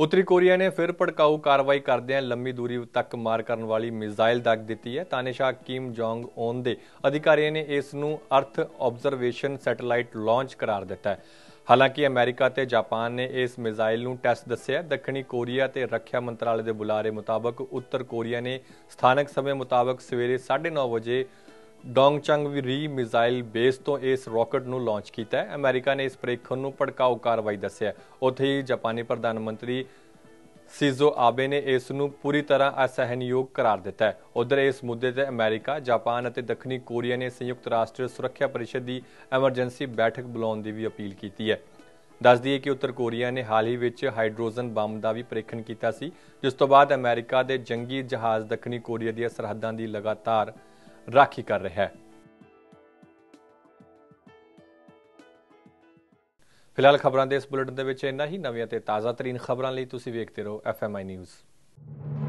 ਉੱਤਰੀ ਕੋਰੀਆ ਨੇ ਫਿਰ ਭੜਕਾਊ ਕਾਰਵਾਈ ਕਰਦਿਆਂ ਲੰਮੀ ਦੂਰੀ ਤੱਕ ਮਾਰ ਕਰਨ ਵਾਲੀ ਮਿਜ਼ਾਈਲ ਦਾਗ ਦਿੱਤੀ ਹੈ ਤਾਨੇਸ਼ਾ ਕਿਮ ਜੋਂਗ ਓਨ ਦੇ ਅਧਿਕਾਰੀਆਂ ਨੇ ਇਸ ਨੂੰ ਅਰਥ ਆਬਜ਼ਰਵੇਸ਼ਨ ਸੈਟੇਲਾਈਟ ਲਾਂਚ ਕਰਾਰ ਦਿੱਤਾ ਹੈ ਹਾਲਾਂਕਿ ਅਮਰੀਕਾ ਤੇ ਜਾਪਾਨ ਨੇ ਇਸ ਮਿਜ਼ਾਈਲ ਨੂੰ ਟੈਸਟ ਦੱਸਿਆ ਦੱਖਣੀ ਕੋਰੀਆ ਤੇ ਰੱਖਿਆ ਮੰਤਰਾਲੇ ਦੇ ਬੁਲਾਰੇ ਮੁਤਾਬਕ ਉੱਤਰ ਕੋਰੀਆ ਨੇ ਸਥਾਨਕ ਸਮੇਂ ਮੁਤਾਬਕ ਸਵੇਰੇ 9:30 ਵਜੇ ਡੋਂਗਚੰਗ ਵੀ ਰੀ ਮਿਜ਼ਾਈਲ ਬੇਸ ਤੋਂ ਇਸ ਰਾਕਟ ਨੂੰ ਲਾਂਚ ਕੀਤਾ ਹੈ ਅਮਰੀਕਾ ਨੇ ਇਸ ਪ੍ਰੇਖਣ ਨੂੰ ਭੜਕਾਊ ਕਾਰਵਾਈ ਦੱਸਿਆ ਉੱਥੇ ਹੀ ਜਾਪਾਨੀ ਪ੍ਰਧਾਨ ਮੰਤਰੀ ਸੀਜ਼ੋ ਆਬੇ ਨੇ ਇਸ ਨੂੰ ਪੂਰੀ ਤਰ੍ਹਾਂ ਅਸਹਿਨਯੋਗ ਕਰਾਰ ਦਿੱਤਾ ਹੈ ਉਧਰ ਇਸ ਮੁੱਦੇ ਤੇ ਅਮਰੀਕਾ ਜਾਪਾਨ ਅਤੇ ਦੱਖਣੀ ਕੋਰੀਆ ਨੇ ਸੰਯੁਕਤ ਰਾਸ਼ਟਰ ਸੁਰੱਖਿਆ ਪਰਿਸ਼ਦ ਦੀ ਐਮਰਜੈਂਸੀ ਬੈਠਕ ਬੁਲਾਉਣ ਦੀ ਵੀ ਅਪੀਲ ਕੀਤੀ ਹੈ ਦੱਸ ਦਈਏ ਕਿ ਉੱਤਰ ਕੋਰੀਆ ਨੇ ਹਾਲ ਹੀ ਵਿੱਚ ਹਾਈਡਰੋਜਨ ਬੰਬ ਦਾ ਵੀ ਪ੍ਰੀਖਣ ਕੀਤਾ ਸੀ ਜਿਸ ਤੋਂ ਬਾਅਦ ਅਮਰੀਕਾ ਦੇ ਜੰਗੀ ਜਹਾਜ਼ ਦੱਖਣੀ ਕੋਰੀਆ ਦੀਆਂ ਸਰਹੱਦਾਂ ਦੀ ਲਗਾਤਾਰ ਰਾਖੀ ਕਰ ਰਿਹਾ ਹੈ ਫਿਲਹਾਲ ਖਬਰਾਂ ਦੇ ਇਸ ਬੁਲੇਟਿਨ ਦੇ ਵਿੱਚ ਇੰਨਾ ਹੀ ਨਵੀਆਂ ਤੇ ਤਾਜ਼ਾ ਤਰੀਨ ਖਬਰਾਂ ਲਈ ਤੁਸੀਂ ਵੇਖਦੇ ਰਹੋ ਐਫ ਐਮ ਆਈ ਨਿਊਜ਼